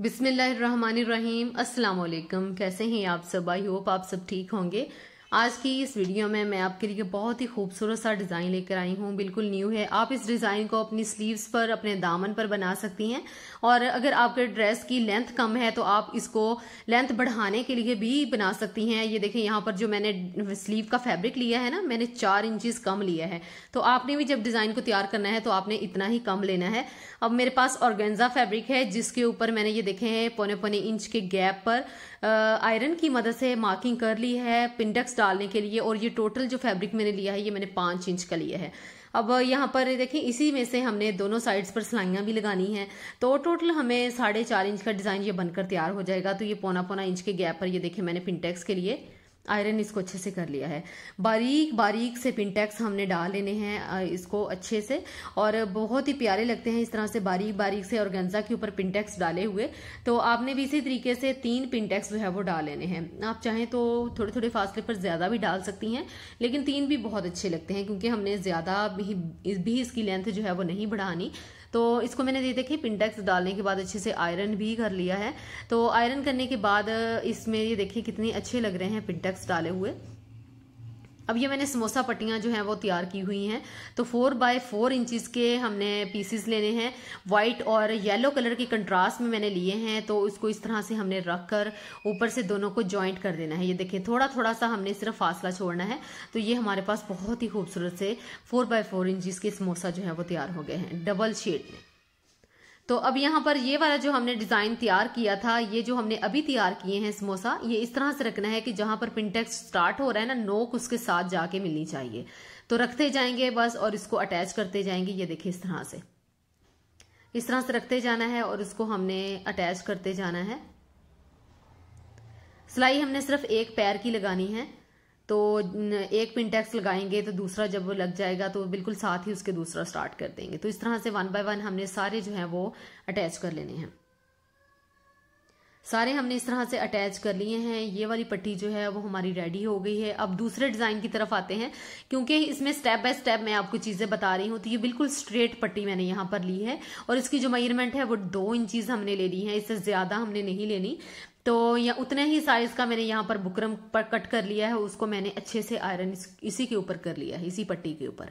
बिसमीम अल्लाम कैसे हैं आप सब आई होप आप सब ठीक होंगे आज की इस वीडियो में मैं आपके लिए बहुत ही खूबसूरत सा डिज़ाइन लेकर आई हूँ बिल्कुल न्यू है आप इस डिज़ाइन को अपनी स्लीव्स पर अपने दामन पर बना सकती हैं और अगर आपके ड्रेस की लेंथ कम है तो आप इसको लेंथ बढ़ाने के लिए भी बना सकती हैं ये देखें यहाँ पर जो मैंने स्लीव का फैब्रिक लिया है ना मैंने चार इंचज़ कम लिया है तो आपने भी जब डिज़ाइन को तैयार करना है तो आपने इतना ही कम लेना है अब मेरे पास ऑर्गेंजा फैब्रिक है जिसके ऊपर मैंने ये देखे हैं पौने पौने इंच के गैप पर आयरन की मदद से मार्किंग कर ली है पिंडक्स डालने के लिए और ये टोटल जो फैब्रिक मैंने लिया है ये मैंने पाँच इंच का लिया है अब यहाँ पर देखें इसी में से हमने दोनों साइड्स पर सिलाइयाँ भी लगानी हैं तो टोटल हमें साढ़े चार इंच का डिज़ाइन ये बनकर तैयार हो जाएगा तो ये पौना पौना इंच के गैप पर ये देखें मैंने पिंटेक्स के लिए आयरन इसको अच्छे से कर लिया है बारीक बारीक से पिंटेक्स हमने डाल लेने हैं इसको अच्छे से और बहुत ही प्यारे लगते हैं इस तरह से बारीक बारीक से गंजा के ऊपर पिंटेक्स डाले हुए तो आपने भी इसी तरीके से तीन पिंटेक्स जो है वो डाल लेने हैं आप चाहें तो थोड़े थोड़े फासले पर ज़्यादा भी डाल सकती हैं लेकिन तीन भी बहुत अच्छे लगते हैं क्योंकि हमने ज़्यादा भी, भी इसकी लेंथ जो है वो नहीं बढ़ानी तो इसको मैंने ये देखिए पिंटेक्स डालने के बाद अच्छे से आयरन भी कर लिया है तो आयरन करने के बाद इसमें ये देखिए कितने अच्छे लग रहे हैं पिंटेक्स डाले हुए अब ये मैंने समोसा पट्टियाँ जो हैं वो तैयार की हुई हैं तो फोर बाय फोर इंचज़ के हमने पीसेस लेने हैं वाइट और येलो कलर के कंट्रास्ट में मैंने लिए हैं तो इसको इस तरह से हमने रख कर ऊपर से दोनों को जॉइंट कर देना है ये देखें थोड़ा थोड़ा सा हमने सिर्फ फासला छोड़ना है तो ये हमारे पास बहुत ही खूबसूरत से फोर बाय फोर इंचज़ के समोसा जो है वो तैयार हो गए हैं डबल शेड में तो अब यहाँ पर ये वाला जो हमने डिज़ाइन तैयार किया था ये जो हमने अभी तैयार किए हैं समोसा ये इस तरह से रखना है कि जहां पर पिंटेक्स स्टार्ट हो रहा है ना नोक उसके साथ जाके मिलनी चाहिए तो रखते जाएंगे बस और इसको अटैच करते जाएंगे ये देखिए इस तरह से इस तरह से रखते जाना है और इसको हमने अटैच करते जाना है सिलाई हमने सिर्फ एक पैर की लगानी है तो एक पिन टैक्स लगाएंगे तो दूसरा जब लग जाएगा तो बिल्कुल साथ ही उसके दूसरा स्टार्ट कर देंगे तो इस तरह से वन बाय वन हमने सारे जो है वो अटैच कर लेने हैं सारे हमने इस तरह से अटैच कर लिए हैं ये वाली पट्टी जो है वो हमारी रेडी हो गई है अब दूसरे डिज़ाइन की तरफ आते हैं क्योंकि इसमें स्टेप बाय स्टेप मैं आपको चीज़ें बता रही हूं तो ये बिल्कुल स्ट्रेट पट्टी मैंने यहां पर ली है और इसकी जो मेजरमेंट है वो दो इंचीज हमने ले ली है इससे ज़्यादा हमने नहीं लेनी तो या उतने ही साइज का मैंने यहाँ पर बुकरम पर कट कर लिया है उसको मैंने अच्छे से आयरन इसी के ऊपर कर लिया है इसी पट्टी के ऊपर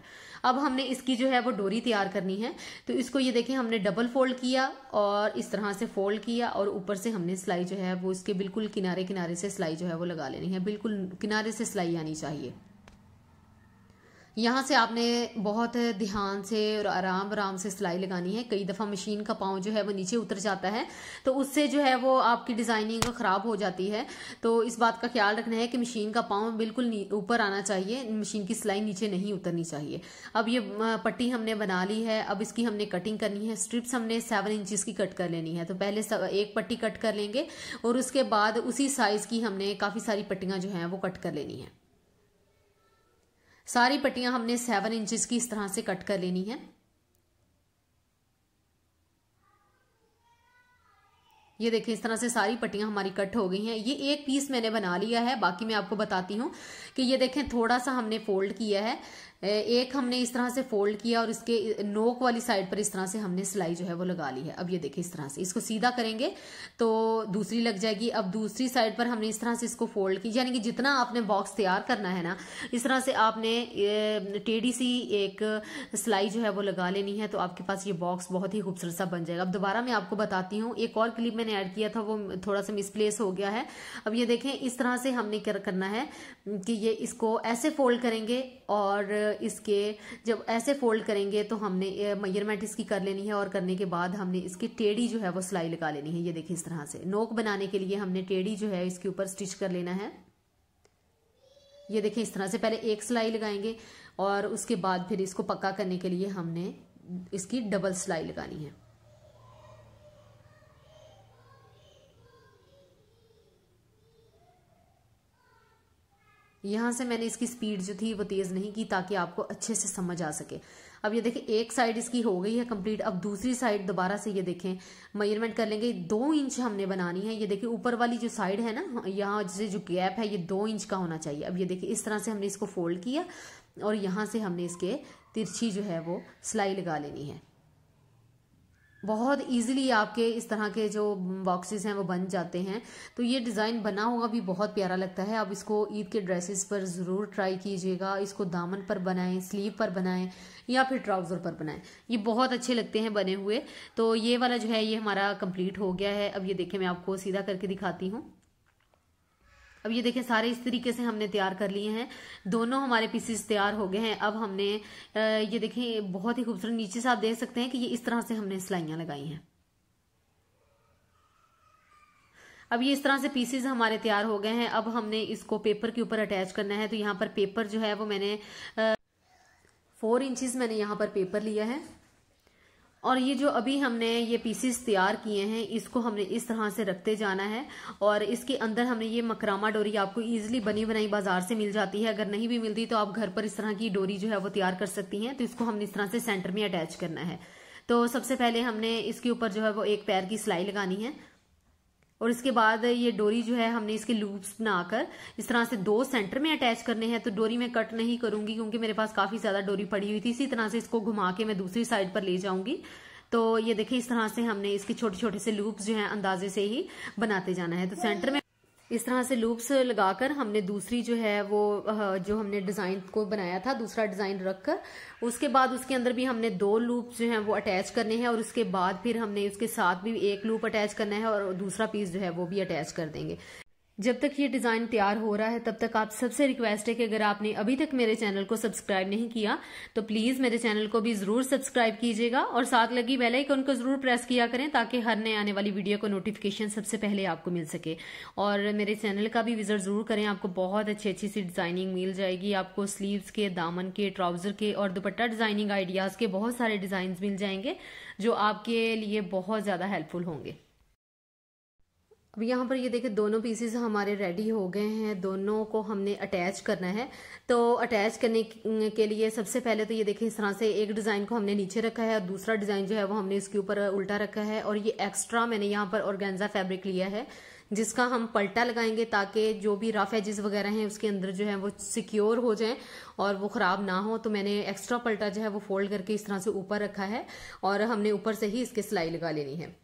अब हमने इसकी जो है वो डोरी तैयार करनी है तो इसको ये देखें हमने डबल फोल्ड किया और इस तरह से फोल्ड किया और ऊपर से हमने सिलाई जो है वो इसके बिल्कुल किनारे किनारे से सिलाई जो है वो लगा लेनी है बिल्कुल किनारे से सिलाई आनी चाहिए यहाँ से आपने बहुत ध्यान से और आराम आराम से सिलाई लगानी है कई दफ़ा मशीन का पाँव जो है वो नीचे उतर जाता है तो उससे जो है वो आपकी डिज़ाइनिंग ख़राब हो जाती है तो इस बात का ख्याल रखना है कि मशीन का पाँव बिल्कुल ऊपर आना चाहिए मशीन की सिलाई नीचे नहीं उतरनी चाहिए अब ये पट्टी हमने बना ली है अब इसकी हमने कटिंग करनी है स्ट्रिप्स हमने सेवन इंचज़ की कट कर लेनी है तो पहले एक पट्टी कट कर लेंगे और उसके बाद उसी साइज़ की हमने काफ़ी सारी पट्टियाँ जो हैं वो कट कर लेनी है सारी पट्टियां हमने सेवन इंचज की इस तरह से कट कर लेनी है ये देखें इस तरह से सारी पट्टियां हमारी कट हो गई हैं ये एक पीस मैंने बना लिया है बाकी मैं आपको बताती हूँ कि ये देखें थोड़ा सा हमने फोल्ड किया है एक हमने इस तरह से फोल्ड किया और इसके नोक वाली साइड पर इस तरह से हमने सिलाई जो है वो लगा ली है अब ये देखिए इस तरह से इसको सीधा करेंगे तो दूसरी लग जाएगी अब दूसरी साइड पर हमने इस तरह से इसको फोल्ड की यानी कि जितना आपने बॉक्स तैयार करना है ना इस तरह से आपने टेढ़ी सी एक सिलाई जो है वो लगा लेनी है तो आपके पास ये बॉक्स बहुत ही खूबसूरत सा बन जाएगा अब दोबारा मैं आपको बताती हूँ एक और क्लिप में मैंने ऐड किया था वो थोड़ा सा मिसप्लेस हो गया है अब ये देखें इस तरह से हमने क्या करना है कि ये इसको ऐसे फोल्ड करेंगे और इसके जब ऐसे फोल्ड करेंगे तो हमने मयरमेंट इसकी कर लेनी है और करने के बाद हमने इसकी टेढ़ी जो है वो सिलाई लगा लेनी है ये देखें इस तरह से नोक बनाने के लिए हमने टेढ़ी जो है इसके ऊपर स्टिच कर लेना है ये देखें इस तरह से पहले एक सिलाई लगाएंगे और उसके बाद फिर इसको पक्का करने के लिए हमने इसकी डबल सिलाई लगानी है यहाँ से मैंने इसकी स्पीड जो थी वो तेज़ नहीं की ताकि आपको अच्छे से समझ आ सके अब ये देखें एक साइड इसकी हो गई है कंप्लीट अब दूसरी साइड दोबारा से ये देखें मेजरमेंट कर लेंगे दो इंच हमने बनानी है ये देखिए ऊपर वाली जो साइड है ना यहाँ जैसे जो गैप है ये दो इंच का होना चाहिए अब ये देखिए इस तरह से हमने इसको फोल्ड किया और यहाँ से हमने इसके तिरछी जो है वो सिलाई लगा लेनी है बहुत इजीली आपके इस तरह के जो बॉक्सेस हैं वो बन जाते हैं तो ये डिज़ाइन बना हुआ भी बहुत प्यारा लगता है आप इसको ईद के ड्रेसेस पर ज़रूर ट्राई कीजिएगा इसको दामन पर बनाएं स्लीव पर बनाएं या फिर ट्राउज़र पर बनाएं ये बहुत अच्छे लगते हैं बने हुए तो ये वाला जो है ये हमारा कंप्लीट हो गया है अब ये देखें मैं आपको सीधा करके दिखाती हूँ अब ये देखें सारे इस तरीके से हमने तैयार कर लिए हैं दोनों हमारे पीसेस तैयार हो गए हैं अब हमने ये देखें बहुत ही खूबसूरत नीचे से आप देख सकते हैं कि ये इस तरह से हमने सिलाइयां लगाई हैं अब ये इस तरह से पीसेस हमारे तैयार हो गए हैं अब हमने इसको पेपर के ऊपर अटैच करना है तो यहाँ पर पेपर जो है वो मैंने फोर इंचज मैंने यहाँ पर पेपर लिया है और ये जो अभी हमने ये पीसीस तैयार किए हैं इसको हमने इस तरह से रखते जाना है और इसके अंदर हमने ये मकरामा डोरी आपको ईजिली बनी बनाई बाजार से मिल जाती है अगर नहीं भी मिलती तो आप घर पर इस तरह की डोरी जो है वो तैयार कर सकती हैं तो इसको हमने इस तरह से सेंटर में अटैच करना है तो सबसे पहले हमने इसके ऊपर जो है वो एक पैर की सिलाई लगानी है और इसके बाद ये डोरी जो है हमने इसके लूप्स बनाकर इस तरह से दो सेंटर में अटैच करने हैं तो डोरी मैं कट नहीं करूंगी क्योंकि मेरे पास काफी ज्यादा डोरी पड़ी हुई थी इसी तरह से इसको घुमा के मैं दूसरी साइड पर ले जाऊंगी तो ये देखिए इस तरह से हमने इसके छोटे छोटे से लूप्स जो है अंदाजे से ही बनाते जाना है तो सेंटर में इस तरह से लूप्स लगाकर हमने दूसरी जो है वो जो हमने डिज़ाइन को बनाया था दूसरा डिज़ाइन रखकर उसके बाद उसके अंदर भी हमने दो लूप जो हैं वो अटैच करने हैं और उसके बाद फिर हमने उसके साथ भी एक लूप अटैच करना है और दूसरा पीस जो है वो भी अटैच कर देंगे जब तक ये डिज़ाइन तैयार हो रहा है तब तक आप सबसे रिक्वेस्ट है कि अगर आपने अभी तक मेरे चैनल को सब्सक्राइब नहीं किया तो प्लीज़ मेरे चैनल को भी ज़रूर सब्सक्राइब कीजिएगा और साथ लगी बेल आइकन को ज़रूर प्रेस किया करें ताकि हर नए आने वाली वीडियो को नोटिफिकेशन सबसे पहले आपको मिल सके और मेरे चैनल का भी विजिट ज़रूर करें आपको बहुत अच्छी अच्छी सी डिज़ाइनिंग मिल जाएगी आपको स्लीवस के दामन के ट्राउज़र के और दुपट्टा डिज़ाइनिंग आइडियाज़ के बहुत सारे डिज़ाइन मिल जाएंगे जो आपके लिए बहुत ज़्यादा हेल्पफुल होंगे अब यहाँ पर ये देखिए दोनों पीसेस हमारे रेडी हो गए हैं दोनों को हमने अटैच करना है तो अटैच करने के लिए सबसे पहले तो ये देखिए इस तरह से एक डिज़ाइन को हमने नीचे रखा है और दूसरा डिज़ाइन जो है वो हमने इसके ऊपर उल्टा रखा है और ये एक्स्ट्रा मैंने यहाँ पर ऑर्गेन्जा फैब्रिक लिया है जिसका हम पलटा लगाएंगे ताकि जो भी रफ एजेस वगैरह हैं उसके अंदर जो है वो सिक्योर हो जाएं और वो ख़राब ना हो तो मैंने एक्स्ट्रा पलटा जो है वो फोल्ड करके इस तरह से ऊपर रखा है और हमने ऊपर से ही इसके सिलाई लगा लेनी है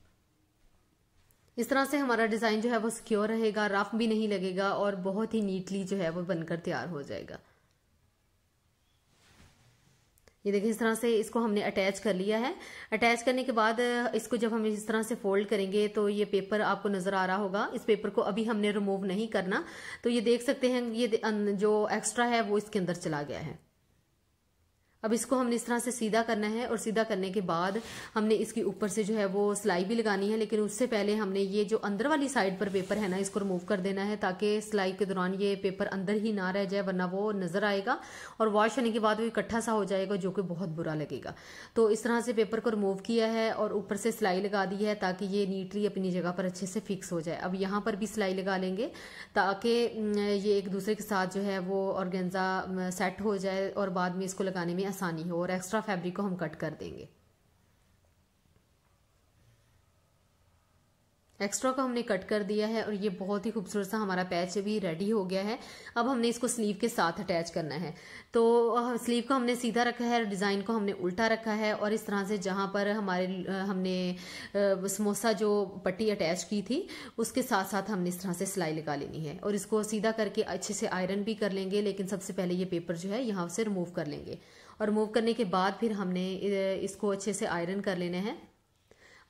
इस तरह से हमारा डिज़ाइन जो है वो सिक्योर रहेगा रफ भी नहीं लगेगा और बहुत ही नीटली जो है वो बनकर तैयार हो जाएगा ये देखिए इस तरह से इसको हमने अटैच कर लिया है अटैच करने के बाद इसको जब हम इस तरह से फोल्ड करेंगे तो ये पेपर आपको नजर आ रहा होगा इस पेपर को अभी हमने रिमूव नहीं करना तो ये देख सकते हैं ये जो एक्स्ट्रा है वो इसके अंदर चला गया है अब इसको हमने इस तरह से सीधा करना है और सीधा करने के बाद हमने इसके ऊपर से जो है वो सिलाई भी लगानी है लेकिन उससे पहले हमने ये जो अंदर वाली साइड पर पेपर है ना इसको रिमूव कर देना है ताकि सिलाई के दौरान ये पेपर अंदर ही ना रह जाए वरना वो नज़र आएगा और वॉश होने के बाद वो इकट्ठा सा हो जाएगा जो कि बहुत बुरा लगेगा तो इस तरह से पेपर को रिमूव किया है और ऊपर से सिलाई लगा दी है ताकि ये नीटली अपनी जगह पर अच्छे से फिक्स हो जाए अब यहाँ पर भी सिलाई लगा लेंगे ताकि ये एक दूसरे के साथ जो है वो ऑर्गेन्जा सेट हो जाए और बाद में इसको लगाने में आसानी हो और एक्स्ट्रा फैब्रिक को हम कट कर देंगे एक्स्ट्रा को हमने कट कर दिया है और ये बहुत ही खूबसूरत सा हमारा पैच भी रेडी हो गया है अब हमने इसको स्लीव के साथ अटैच करना है तो स्लीव को हमने सीधा रखा है और डिज़ाइन को हमने उल्टा रखा है और इस तरह से जहाँ पर हमारे हमने समोसा जो पट्टी अटैच की थी उसके साथ साथ हमने इस तरह से सिलाई लगा लेनी है और इसको सीधा करके अच्छे से आयरन भी कर लेंगे लेकिन सबसे पहले ये पेपर जो है यहाँ से रिमूव कर लेंगे और रिमूव करने के बाद फिर हमने इसको अच्छे से आयरन कर लेना है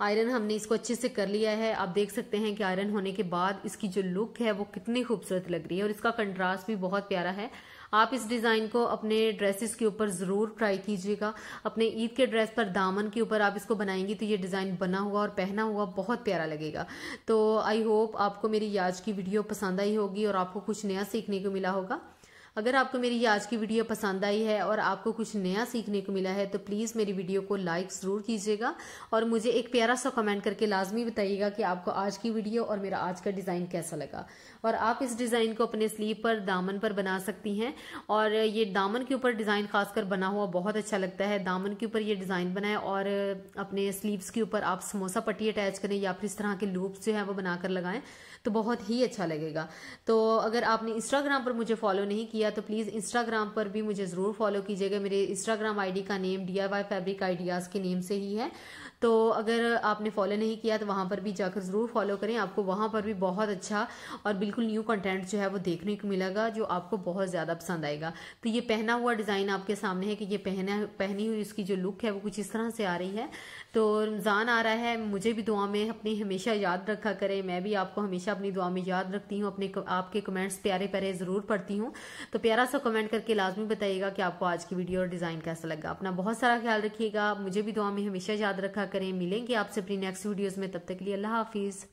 आयरन हमने इसको अच्छे से कर लिया है आप देख सकते हैं कि आयरन होने के बाद इसकी जो लुक है वो कितनी खूबसूरत लग रही है और इसका कंट्रास्ट भी बहुत प्यारा है आप इस डिज़ाइन को अपने ड्रेसेस के ऊपर ज़रूर ट्राई कीजिएगा अपने ईद के ड्रेस पर दामन के ऊपर आप इसको बनाएंगी तो ये डिज़ाइन बना हुआ और पहना हुआ बहुत प्यारा लगेगा तो आई होप आपको मेरी आज की वीडियो पसंद आई होगी और आपको कुछ नया सीखने को मिला होगा अगर आपको मेरी ये आज की वीडियो पसंद आई है और आपको कुछ नया सीखने को मिला है तो प्लीज़ मेरी वीडियो को लाइक ज़रूर कीजिएगा और मुझे एक प्यारा सा कमेंट करके लाजमी बताइएगा कि आपको आज की वीडियो और मेरा आज का डिज़ाइन कैसा लगा और आप इस डिज़ाइन को अपने स्लीव पर दामन पर बना सकती हैं और ये दामन के ऊपर डिज़ाइन खासकर बना हुआ बहुत अच्छा लगता है दामन के ऊपर ये डिज़ाइन बनाए और अपने स्लीवस के ऊपर आप समोसा पट्टी अटैच करें या फिर इस तरह के लूप्स जो है वो बनाकर लगाएं तो बहुत ही अच्छा लगेगा तो अगर आपने इंस्टाग्राम पर मुझे फॉलो नहीं किया तो प्लीज़ इंस्टाग्राम पर भी मुझे ज़रूर फॉलो कीजिएगा मेरे इंस्टाग्राम आईडी का नेम डी फैब्रिक आइडियाज़ के नेम से ही है तो अगर आपने फॉलो नहीं किया तो वहां पर भी जाकर ज़रूर फॉलो करें आपको वहां पर भी बहुत अच्छा और बिल्कुल न्यू कंटेंट जो है वो देखने को मिलेगा जो आपको बहुत ज़्यादा पसंद आएगा तो ये पहना हुआ डिज़ाइन आपके सामने है कि ये पहना पहनी हुई इसकी जो लुक है वो कुछ इस तरह से आ रही है तो रमज़ान आ रहा है मुझे भी दुआ में अपनी हमेशा याद रखा करें मैं भी आपको हमेशा अपनी दुआ में याद रखती हूँ अपने आपके कमेंट्स प्यारे प्यारे ज़रूर पढ़ती हूँ तो प्यारा सा कमेंट करके लाजमी बताइएगा कि आपको आज की वीडियो और डिज़ाइन कैसा लगा अपना बहुत सारा ख्याल रखिएगा मुझे भी दुआ में हमेशा याद रखा करें मिलेंगे आपसे अपनी नेक्स्ट वीडियोज़ में तब तक के लिए अल्लाह हाफिज़